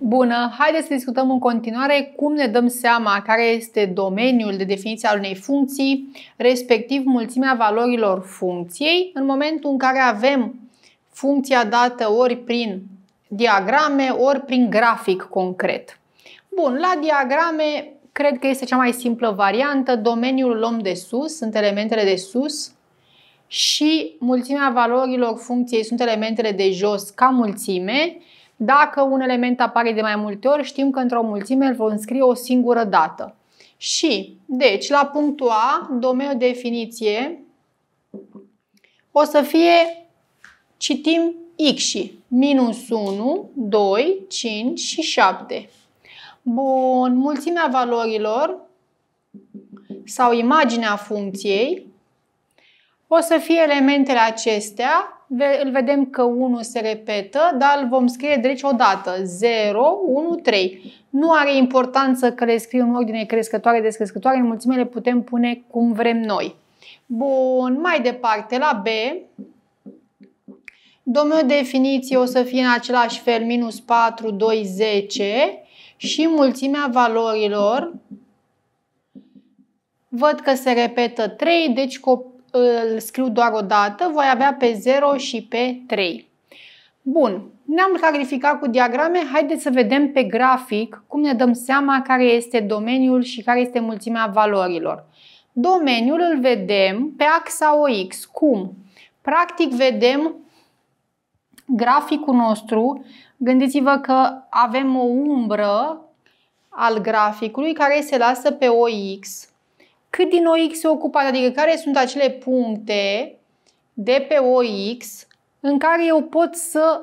Bună, haideți să discutăm în continuare cum ne dăm seama care este domeniul de definiție al unei funcții, respectiv mulțimea valorilor funcției, în momentul în care avem funcția dată ori prin diagrame, ori prin grafic concret. Bun, la diagrame cred că este cea mai simplă variantă, domeniul luăm de sus, sunt elementele de sus, și mulțimea valorilor funcției sunt elementele de jos ca mulțime, dacă un element apare de mai multe ori, știm că într-o mulțime îl vom scrie o singură dată. Și, deci, la punctul A, domeniul definiție, o să fie, citim x și minus 1, 2, 5 și 7. Bun, mulțimea valorilor sau imaginea funcției o să fie elementele acestea, îl vedem că 1 se repetă, dar îl vom scrie deci odată, 0, 1, 3. Nu are importanță că le scriu în ordine crescătoare, descrescătoare, în mulțime le putem pune cum vrem noi. Bun, mai departe, la B, domeniul definiție o să fie în același fel, minus 4, 2, 10 și mulțimea valorilor, văd că se repetă 3, deci cu îl scriu doar o dată, voi avea pe 0 și pe 3. Bun, ne-am clarificat cu diagrame, haideți să vedem pe grafic cum ne dăm seama care este domeniul și care este mulțimea valorilor. Domeniul îl vedem pe axa OX. Cum? Practic vedem graficul nostru, gândiți-vă că avem o umbră al graficului care se lasă pe OX cât din OX e ocupat, adică care sunt acele puncte de pe OX în care eu pot să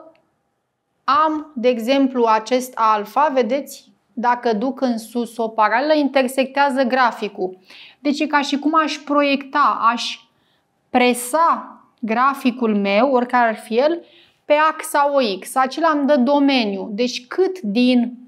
am, de exemplu, acest alfa, vedeți? Dacă duc în sus o paralelă, intersectează graficul. Deci e ca și cum aș proiecta, aș presa graficul meu, oricare ar fi el, pe axa OX. Acela îmi dă domeniu. Deci cât din